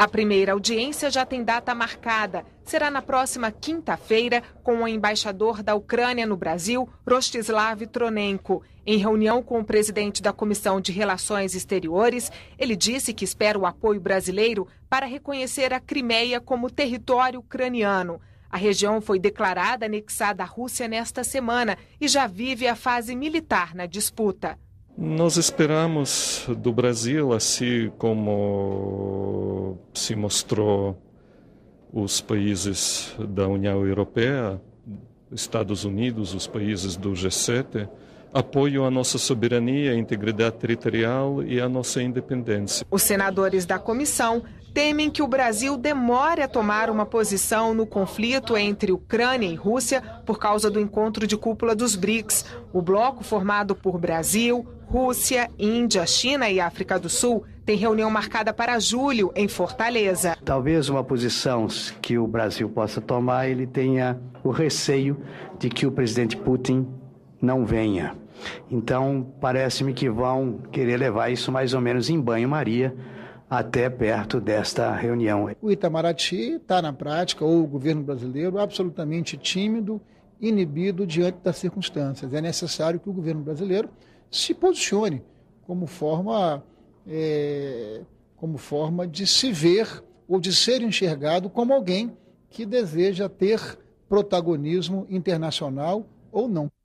A primeira audiência já tem data marcada. Será na próxima quinta-feira com o embaixador da Ucrânia no Brasil, Rostislav Tronenko. Em reunião com o presidente da Comissão de Relações Exteriores, ele disse que espera o apoio brasileiro para reconhecer a Crimeia como território ucraniano. A região foi declarada anexada à Rússia nesta semana e já vive a fase militar na disputa. Nós esperamos do Brasil, assim como se mostrou os países da União Europeia, Estados Unidos, os países do G7, apoio à nossa soberania, a integridade territorial e à nossa independência. Os senadores da comissão temem que o Brasil demore a tomar uma posição no conflito entre Ucrânia e Rússia por causa do encontro de cúpula dos BRICS, o bloco formado por Brasil, Rússia, Índia, China e África do Sul têm reunião marcada para julho em Fortaleza. Talvez uma posição que o Brasil possa tomar, ele tenha o receio de que o presidente Putin não venha. Então, parece-me que vão querer levar isso mais ou menos em banho-maria até perto desta reunião. O Itamaraty está, na prática, ou o governo brasileiro, absolutamente tímido, inibido diante das circunstâncias. É necessário que o governo brasileiro se posicione como forma, é, como forma de se ver ou de ser enxergado como alguém que deseja ter protagonismo internacional ou não.